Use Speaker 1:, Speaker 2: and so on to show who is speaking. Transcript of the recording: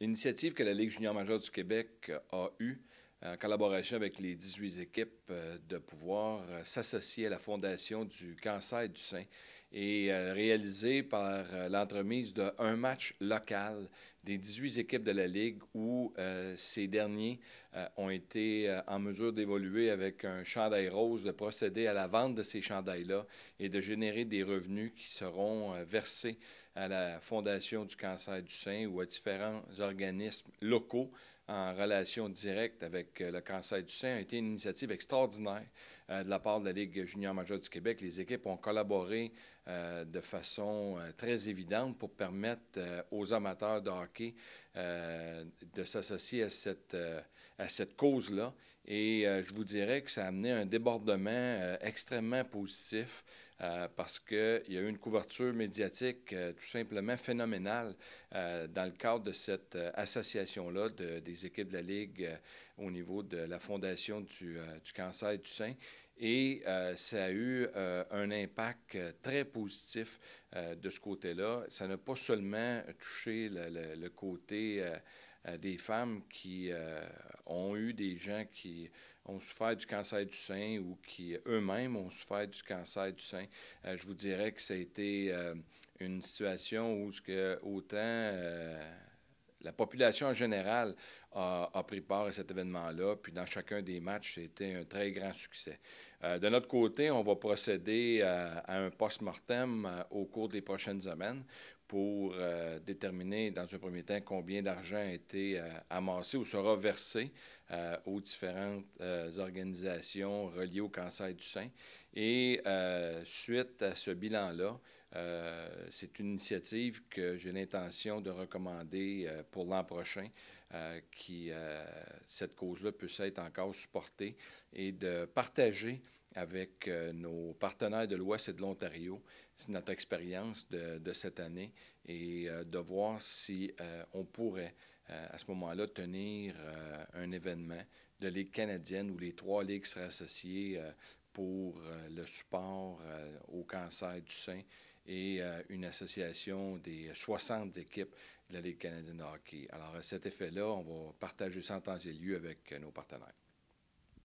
Speaker 1: L'initiative que la Ligue junior majeure du Québec euh, a eue en collaboration avec les 18 équipes euh, de pouvoir euh, s'associer à la Fondation du cancer du sein et réalisée par l'entremise d'un match local des 18 équipes de la Ligue où ces derniers ont été en mesure d'évoluer avec un chandail rose, de procéder à la vente de ces chandails-là et de générer des revenus qui seront versés à la Fondation du cancer du sein ou à différents organismes locaux en relation directe avec euh, le cancer du sein a été une initiative extraordinaire euh, de la part de la Ligue junior majeure du Québec. Les équipes ont collaboré euh, de façon très évidente pour permettre aux amateurs de hockey de s'associer à cette, à cette cause-là et euh, je vous dirais que ça a amené un débordement euh, extrêmement positif euh, parce qu'il y a eu une couverture médiatique tout simplement phénoménale dans le cadre de cette association-là des équipes de la Ligue au niveau de la Fondation du, du cancer du sein. Et ça a eu un impact très positif de ce côté-là. Ça n'a pas seulement touché le côté des femmes qui euh, ont eu des gens qui ont souffert du cancer du sein ou qui eux-mêmes ont souffert du cancer du sein. Euh, je vous dirais que ça a été euh, une situation où ce que autant la population en général a, pris part à cet événement-là. Puis dans chacun des matchs, c'était un très grand succès. Euh, de notre côté, on va procéder à, un post-mortem euh, au cours des prochaines semaines pour euh, déterminer dans un premier temps combien d'argent a été amassé ou sera versé aux différentes organisations reliées au cancer du sein. Et suite à ce bilan-là, euh, c'est une initiative que j'ai l'intention de recommander euh, pour l'an prochain, euh, que cette cause-là puisse être encore supportée et de partager avec nos partenaires de l'Ouest et de l'Ontario notre expérience de, de, cette année et de voir si on pourrait à ce moment-là tenir un événement de Ligue canadienne où les trois ligues seraient associées pour le support au cancer du sein et euh, une association des 60 euh, équipes de la Ligue canadienne de hockey. Alors, à cet effet-là, on va partager le temps et lieu avec euh, nos partenaires.